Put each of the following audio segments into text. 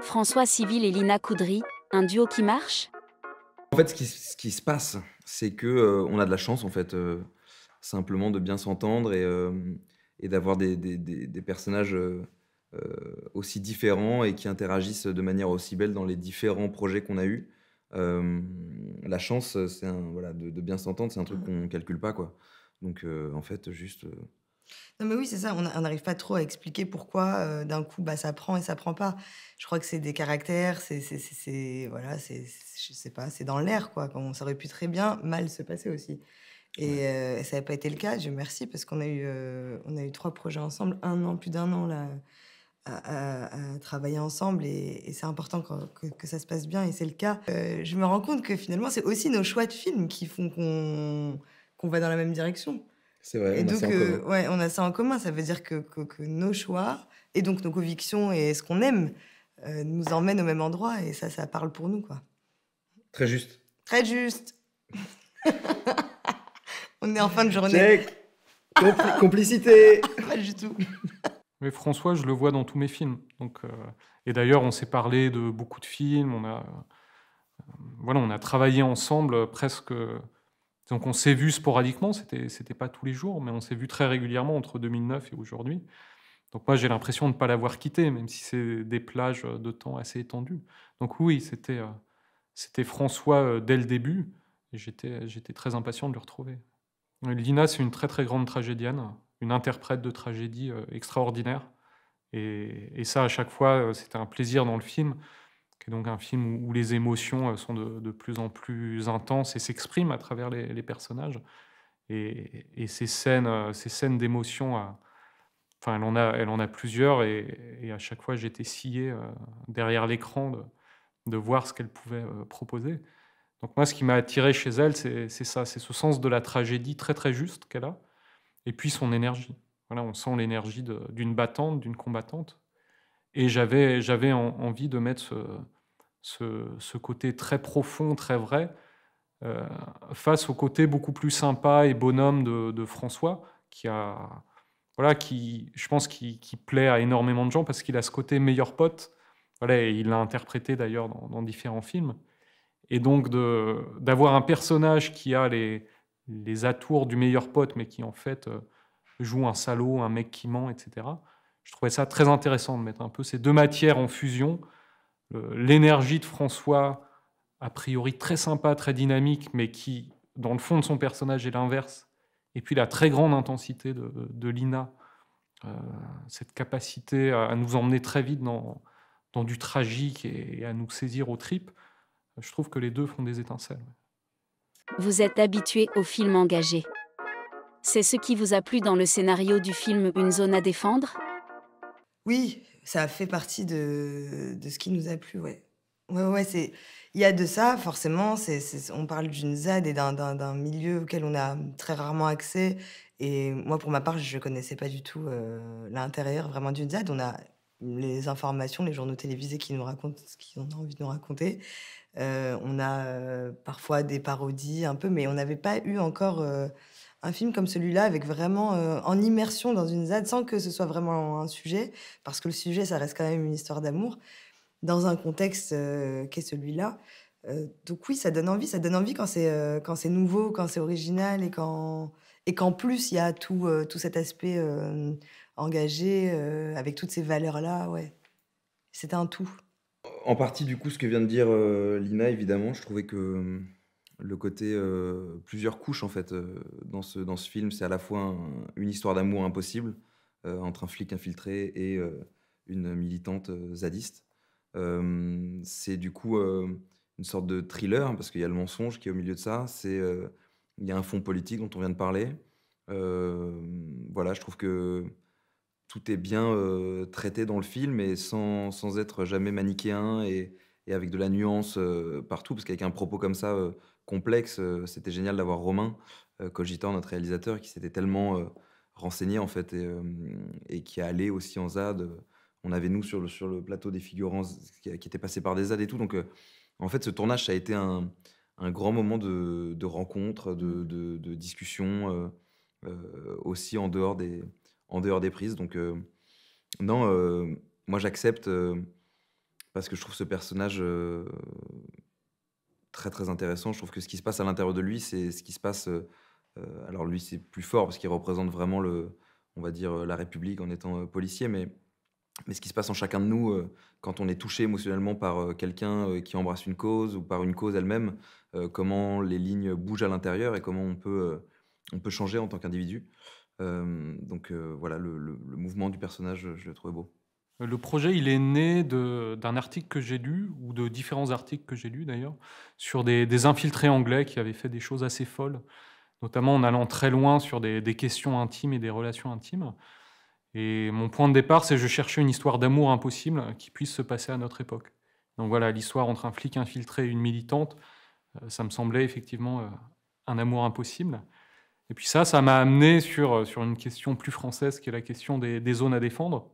François Civil et Lina Coudry, un duo qui marche En fait, ce qui, se passe, c'est que euh, on a de la chance, en fait, euh, simplement de bien s'entendre et, euh, d'avoir des, personnages aussi différents et qui interagissent de manière aussi belle dans les différents projets qu'on a eus. la chance, c'est voilà, de, bien s'entendre, c'est un truc mm. qu'on ne calcule pas, quoi. Donc, en fait, juste non mais oui, c'est ça, on n'arrive pas trop à expliquer pourquoi euh, d'un coup bah, ça prend et ça prend pas. Je crois que c'est des caractères, c'est, c'est, voilà, c'est, je sais pas, c'est dans l'air quoi. On, ça aurait pu très bien mal se passer aussi. Et euh, ça n'avait pas été le cas, je remercie parce qu'on a, eu, euh, on a eu trois projets ensemble, un an, plus d'un an là, à, travailler ensemble et, c'est important que, que, ça se passe bien et c'est le cas. je me rends compte que finalement c'est aussi nos choix de films qui font qu'on, qu'on va dans la même direction. C'est Et donc, ça euh, ouais, on a ça en commun. Ça veut dire que, que, nos choix et donc nos convictions et ce qu'on aime euh, nous emmènent au même endroit et ça, ça parle pour nous, quoi. Très juste. Très juste. on est en fin de journée. Check. complicité. Pas du tout. Mais François, je le vois dans tous mes films. Donc, euh, et d'ailleurs, on s'est parlé de beaucoup de films. On a, voilà, on a travaillé ensemble presque donc on s'est vu sporadiquement, c'était c'était pas tous les jours, mais on s'est vu très régulièrement entre 2009 et aujourd'hui. Donc moi j'ai l'impression de ne pas l'avoir quitté, même si c'est des plages de temps assez étendues. Donc oui, c'était euh, François euh, dès le début, j'étais très impatient de le retrouver. Lina c'est une très très grande tragédienne, une interprète de tragédie euh, extraordinaire, et, et ça à chaque fois c'était un plaisir dans le film qui donc un film où, les émotions euh, sont de, plus en plus intenses et s'expriment à travers les, personnages. Et, ces scènes, euh, ces scènes d'émotion, euh, enfin, elle en a, elle en a plusieurs, et, à chaque fois j'étais scié derrière l'écran de, voir ce qu'elle pouvait proposer. Donc moi, ce qui m'a attiré chez elle, c'est ça, c'est ce sens de la tragédie très très juste qu'elle a, et puis son énergie. Voilà, on sent l'énergie d'une battante, d'une combattante. Et j'avais envie de mettre ce, ce, côté très profond, très vrai, euh, face au côté beaucoup plus sympa et bonhomme de, François, qui a, voilà, qui, je pense, qui, plaît à énormément de gens parce qu'il a ce côté meilleur pote. Voilà, et il l'a interprété d'ailleurs dans, différents films. Et donc d'avoir un personnage qui a les, atours du meilleur pote, mais qui en fait euh, joue un salaud, un mec qui ment, etc. Je trouvais ça très intéressant de mettre un peu ces deux matières en fusion. Euh, l'énergie de François, a priori très sympa, très dynamique, mais qui, dans le fond de son personnage, est l'inverse. Et puis la très grande intensité de, Lina, euh, cette capacité à, nous emmener très vite dans, du tragique et, et à nous saisir aux tripes, je trouve que les deux font des étincelles. Vous êtes habitué au film engagé. C'est ce qui vous a plu dans le scénario du film Une zone à défendre Oui, ça fait partie de, ce qui nous a plu, oui. Ouais, ouais, c'est. Il y a de ça, forcément. C'est, on parle d'une ZAD et d'un, milieu auquel on a très rarement accès. Et moi, pour ma part, je ne connaissais pas du tout euh, l'intérieur vraiment d'une ZAD. On a les informations, les journaux télévisés qui nous racontent ce qu'ils ont envie de nous raconter. Euh, on a euh, parfois des parodies un peu, mais on n'avait pas eu encore un film comme celui-là, avec vraiment euh, en immersion dans une ZAD, sans que ce soit vraiment un sujet, parce que le sujet, ça reste quand même une histoire d'amour, dans un contexte euh, qui est celui-là. Euh, donc oui, ça donne envie, ça donne envie quand c'est quand c'est nouveau, quand c'est original et quand et qu'en plus il y a tout tout cet aspect engagé avec toutes ces valeurs là, ouais. c'est un tout. En partie du coup, ce que vient de dire Lina, évidemment, je trouvais que le côté euh, plusieurs couches en fait euh, dans, ce, dans ce film. C'est à la fois une histoire d'amour impossible euh, entre un flic infiltré et une militante zadiste. c'est du coup une sorte de thriller parce qu'il y a le mensonge qui est au milieu de ça. C'est il y a un fond politique dont on vient de parler. voilà, je trouve que tout est bien traité dans le film et sans, sans être jamais manichéen et, et avec de la nuance euh, partout, parce qu'avec un propos comme ça euh, complexe, euh, c'était génial d'avoir Romain Cogitant, notre réalisateur, qui s'était tellement renseigné en fait et, qui est allé aussi en ZAD. On avait nous sur le, sur le plateau des figurants qui, étaient passés par des ZAD et tout. Donc en fait, ce tournage, ça a été un, grand moment de, rencontre, de, mmh. discussion, aussi en dehors, des, en dehors des prises. Donc, non, moi, j'accepte parce que je trouve ce personnage euh, très très intéressant. Je trouve que ce qui se passe à l'intérieur de lui, c'est ce qui se passe. Euh, euh, alors lui, c'est plus fort parce qu'il représente vraiment le, on va dire, la République en étant policier, mais mais ce qui se passe en chacun de nous quand on est touché émotionnellement par quelqu'un qui embrasse une cause ou par une cause elle-même, comment les lignes bougent à l'intérieur et comment on peut, on peut changer en tant qu'individu. donc voilà, le, le, mouvement du personnage, je, je le trouvais beau. Le projet, il est né d'un article que j'ai lu, ou de différents articles que j'ai lus d'ailleurs, sur des, infiltrés anglais qui avaient fait des choses assez folles, notamment en allant très loin sur des, questions intimes et des relations intimes. Et mon point de départ, c'est je cherchais une histoire d'amour impossible qui puisse se passer à notre époque. Donc voilà, l'histoire entre un flic infiltré et une militante, euh, ça me semblait effectivement euh, un amour impossible. Et puis ça, ça m'a amené sur, euh, sur une question plus française qui est la question des zones à défendre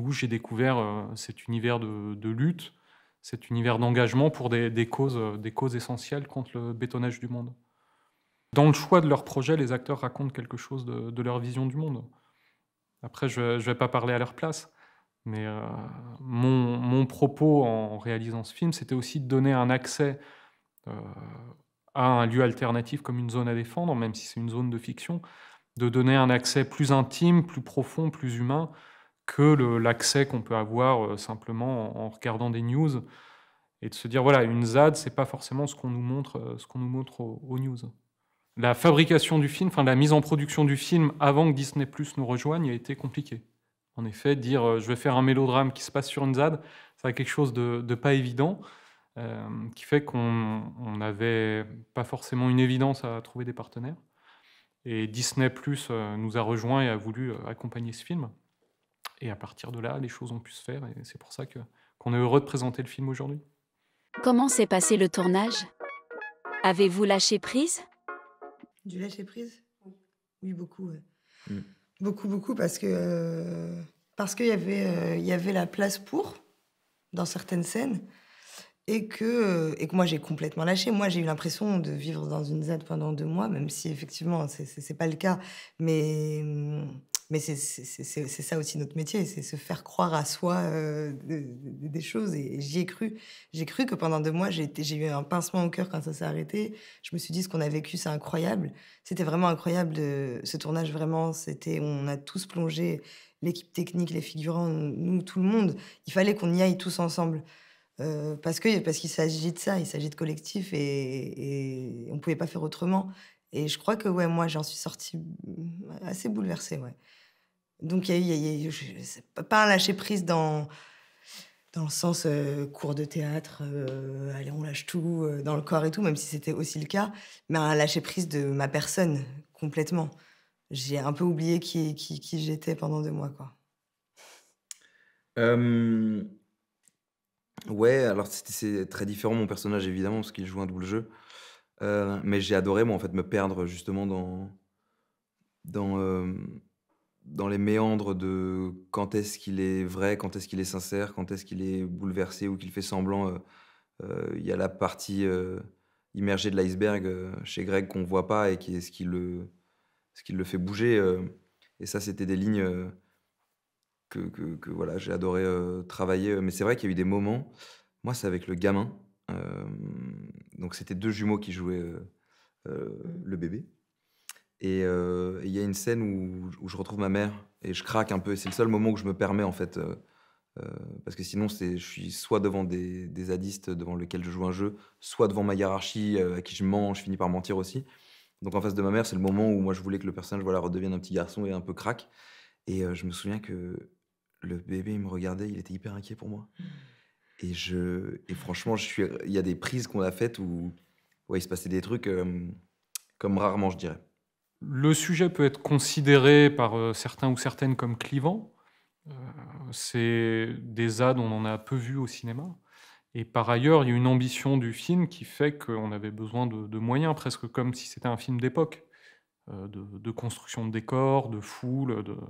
où j'ai découvert euh, cet univers de, lutte, cet univers d'engagement pour des, causes, euh, des causes essentielles contre le bétonnage du monde. Dans le choix de leur projet, les acteurs racontent quelque chose de, leur vision du monde. Après, je ne vais pas parler à leur place, mais euh, mon, propos en réalisant ce film, c'était aussi de donner un accès à un lieu alternatif comme une zone à défendre, même si c'est une zone de fiction, de donner un accès plus intime, plus profond, plus humain que l'accès qu'on peut avoir euh, simplement en, regardant des news et de se dire voilà une ZAD c'est pas forcément ce qu'on nous montre euh, ce qu'on nous montre aux, news. La fabrication du film, enfin la mise en production du film avant que Disney Plus nous rejoigne a été compliquée. En effet, dire euh, je vais faire un mélodrame qui se passe sur une ZAD, a quelque chose de, pas évident. qui fait qu'on n'avait pas forcément une évidence à trouver des partenaires. Et Disney Plus nous a rejoints et a voulu accompagner ce film. Et à partir de là, les choses ont pu se faire. Et c'est pour ça que, qu'on est heureux de présenter le film aujourd'hui. Comment s'est passé le tournage Avez-vous lâché prise Du lâcher prise Oui, beaucoup. Mm. Beaucoup, beaucoup, parce que parce qu'il y avait euh, il y avait la place pour dans certaines scènes et que et que moi j'ai complètement lâché. Moi j'ai eu l'impression de vivre dans une Z pendant deux mois, même si effectivement c'est, c'est, c'est pas le cas, mais hum, mais c'est ça aussi notre métier, c'est se faire croire à soi euh, des choses. Et, j'y ai cru. J'ai cru que pendant deux mois, j'ai eu un pincement au cœur quand ça s'est arrêté. Je me suis dit, ce qu'on a vécu, c'est incroyable. C'était vraiment incroyable. Euh, ce tournage, vraiment, c'était. On a tous plongé, l'équipe technique, les figurants, nous, tout le monde. Il fallait qu'on y aille tous ensemble. Euh, parce que parce qu'il s'agit de ça, il s'agit de collectif et, on ne pouvait pas faire autrement. Et je crois que ouais, moi j'en suis sortie mm, assez bouleversée. Ouais. Donc, il y a, eu pas un lâcher-prise dans, dans le sens euh, cours de théâtre, euh, allez, on lâche tout euh, dans le corps et tout, même si c'était aussi le cas, mais un lâcher-prise de ma personne complètement. J'ai un peu oublié qui, qui, qui j'étais pendant deux mois. Quoi. Ouais, alors c'est très différent mon personnage évidemment, parce qu'il joue un double jeu. mais j'ai adoré, moi, en fait, me perdre justement dans. dans dans les méandres de quand est-ce qu'il est vrai, quand est-ce qu'il est sincère, quand est-ce qu'il est bouleversé ou qu'il fait semblant, euh, euh, il y a la partie euh, immergée de l'iceberg chez Greg qu'on voit pas et qui est ce qui le, ce qui le fait bouger. et ça, c'était des lignes que, que, que, voilà, j'ai adoré travailler. Mais c'est vrai qu'il y a eu des moments. Moi, c'est avec le gamin. donc, c'était deux jumeaux qui jouaient mmh. le bébé. Euh, et il y a une scène où, je retrouve ma mère et je craque un peu. C'est le seul moment où je me permets, en fait. Euh, euh, parce que sinon, je suis soit devant des, des, zadistes devant lesquels je joue un jeu, soit devant ma hiérarchie à qui je mens, je finis par mentir aussi. Donc en face de ma mère, c'est le moment où moi je voulais que le personnage voilà, redevienne un petit garçon et un peu craque. Et je me souviens que le bébé, il me regardait, il était hyper inquiet pour moi. Et, je, et franchement, je suis, il y a des prises qu'on a faites où ouais, il se passait des trucs comme rarement, je dirais. Le sujet peut être considéré par euh, certains ou certaines comme clivant. Euh, c'est des dont on en a peu vu au cinéma. Et par ailleurs, il y a une ambition du film qui fait qu'on avait besoin de, moyens, presque comme si c'était un film d'époque, euh, de, construction de décors, de foule, de,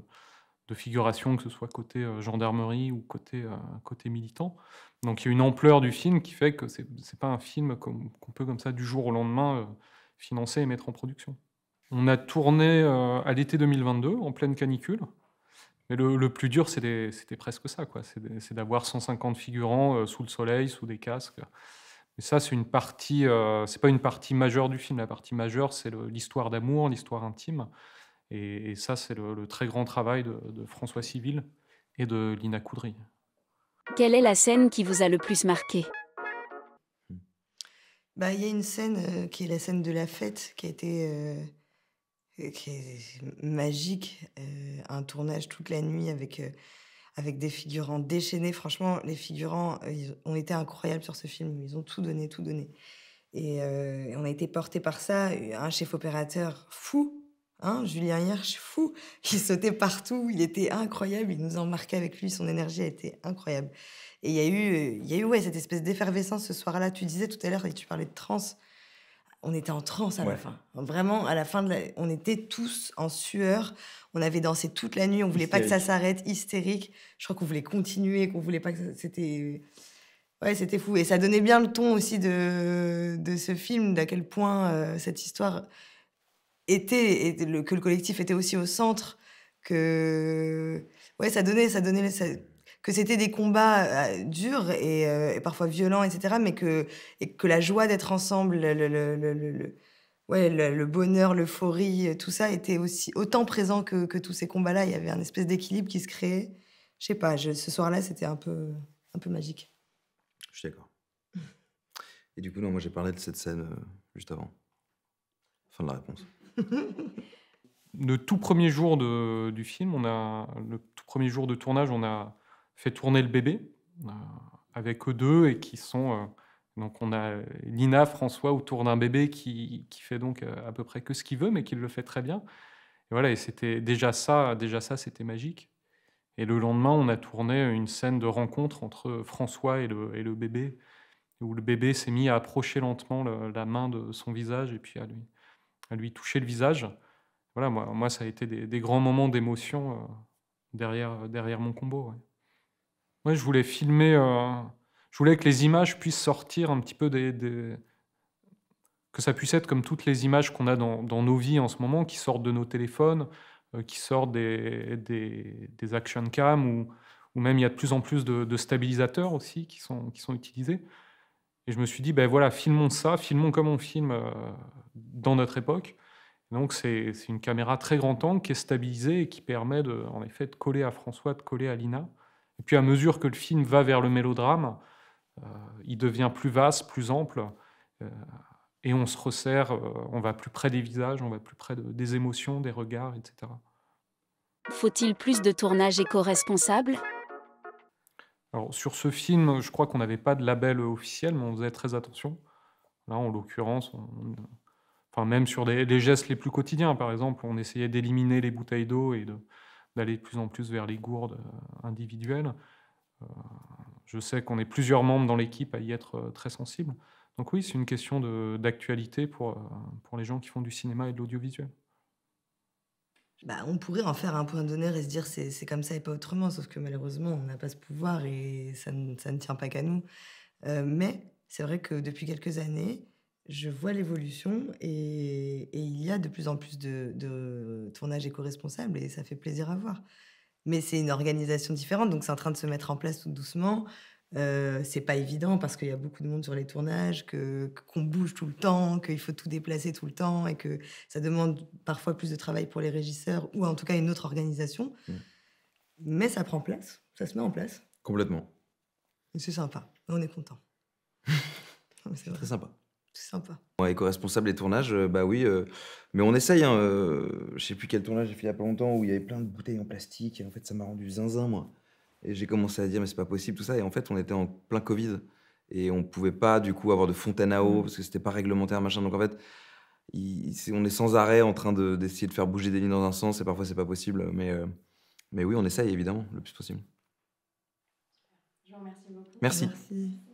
figuration, que ce soit côté gendarmerie ou côté, militant. Donc il y a une ampleur du film qui fait que ce n'est pas un film qu'on peut comme ça du jour au lendemain financer et mettre en production. On a tourné euh, à l'été 2022, en pleine canicule. Mais le, plus dur, c'était presque ça. C'est d'avoir 150 figurants euh, sous le soleil, sous des casques. Mais ça, c'est une partie, euh, c'est pas une partie majeure du film. La partie majeure, c'est l'histoire d'amour, l'histoire intime. Et, ça, c'est le, très grand travail de, François Civil et de Lina Coudry. Quelle est la scène qui vous a le plus marqué bah, Il y a une scène qui est la scène de la fête, qui a été euh, magique. Euh, un tournage toute la nuit avec, euh, avec des figurants déchaînés. Franchement, les figurants ils ont été incroyables sur ce film. Ils ont tout donné, tout donné. Et, on a été porté par ça. Un chef opérateur fou, hein, Julien Hirsch, fou, qui sautait partout. Il était incroyable. Il nous marquait avec lui. Son énergie a été incroyable. Et il y a eu, y eu ouais, cette espèce d'effervescence ce soir-là. Tu disais tout à l'heure, tu parlais de trans on était en transe à la fin. Vraiment, à la fin, de on était tous en sueur. On avait dansé toute la nuit. On voulait pas que ça s'arrête, hystérique. Je crois qu'on voulait continuer, qu'on voulait pas que ça... c'était. Ouais, c'était fou. Et ça donnait bien le ton aussi de, de ce film, d'à quel point euh, cette histoire était, et que le collectif était aussi au centre. Que ouais, ça donnait, ça donnait, que c'était des combats euh, durs euh, et, parfois violents, etc. Mais que, et que la joie d'être ensemble, le, le, le ouais, le, bonheur, l'euphorie, euh, tout ça était aussi autant présent que, que tous ces combats-là. Il y avait un espèce d'équilibre qui se créait. Je sais pas, ce soir-là, c'était un peu, un peu magique. Je suis d'accord. Et du coup, non, moi j'ai parlé de cette scène juste avant. Fin de la réponse. le tout premier jour de, du film, on a le tout premier jour de tournage, on a fait tourner le bébé euh, avec eux deux et qui sont. Euh, donc on a Lina, François autour d'un bébé qui, qui, fait donc euh, à peu près que ce qu'il veut, mais qui le fait très bien. Et voilà, et c'était déjà ça, déjà ça, c'était magique. Et le lendemain, on a tourné une scène de rencontre entre François et le, et le bébé, où le bébé s'est mis à approcher lentement la main de son visage et puis à lui, à lui toucher le visage. Voilà, moi, moi ça a été des, grands moments d'émotion derrière, derrière mon combo. Ouais. Moi je voulais filmer. Euh, je voulais que les images puissent sortir un petit peu des, que ça puisse être comme toutes les images qu'on a dans, nos vies en ce moment, qui sortent de nos téléphones, euh, qui sortent des, des, action cam ou, même il y a de plus en plus de, stabilisateurs aussi qui sont, qui sont utilisés. Et je me suis dit, ben voilà, filmons ça, filmons comme on filme euh, dans notre époque. Donc c'est une caméra très grand angle qui est stabilisée et qui permet de, en effet de coller à François, de coller à Lina. Et puis à mesure que le film va vers le mélodrame, euh, il devient plus vaste, plus ample, euh, et on se resserre, euh, on va plus près des visages, on va plus près des émotions, des regards, etc. Faut-il plus de tournage éco responsable sur ce film, je crois qu'on n'avait pas de label officiel, mais on faisait très attention. Là, en l'occurrence, enfin, même sur des, les gestes les plus quotidiens, par exemple, on essayait d'éliminer les bouteilles d'eau et de, d'aller de plus en plus vers les gourdes euh, individuelles. Euh, je sais qu'on est plusieurs membres dans l'équipe à y être euh, très sensibles. Donc oui, c'est une question d'actualité pour, pour les gens qui font du cinéma et de l'audiovisuel. Bah, on pourrait en faire un point d'honneur et se dire c'est comme ça et pas autrement, sauf que malheureusement, on n'a pas ce pouvoir et ça ne, tient pas qu'à nous. mais c'est vrai que depuis quelques années, je vois l'évolution et, il y a de plus en plus de, tournages éco-responsables et ça fait plaisir à voir. Mais c'est une organisation différente, donc c'est en train de se mettre en place tout doucement. Euh, c'est pas évident parce qu'il y a beaucoup de monde sur les tournages, que qu'on bouge tout le temps, qu'il faut tout déplacer tout le temps et que ça demande parfois plus de travail pour les régisseurs ou en tout cas une autre organisation. Mmh. Mais ça prend place, ça se met en place. Complètement. C'est sympa, on est content. c'est très sympa. C'est sympa. éco-responsable des tournages, euh, bah oui, euh, mais on essaye. Hein, euh, je sais plus quel tournage j'ai fait il y a pas longtemps où il y avait plein de bouteilles en plastique et en fait ça m'a rendu zinzin moi. Et j'ai commencé à dire mais c'est pas possible tout ça et en fait on était en plein Covid et on pouvait pas du coup avoir de fontaine à eau mmh. parce que c'était pas réglementaire machin donc en fait on est sans arrêt en train d'essayer de, faire bouger des lignes dans un sens et parfois c'est pas possible mais euh, mais oui on essaye évidemment le plus possible. Je vous remercie beaucoup. Merci.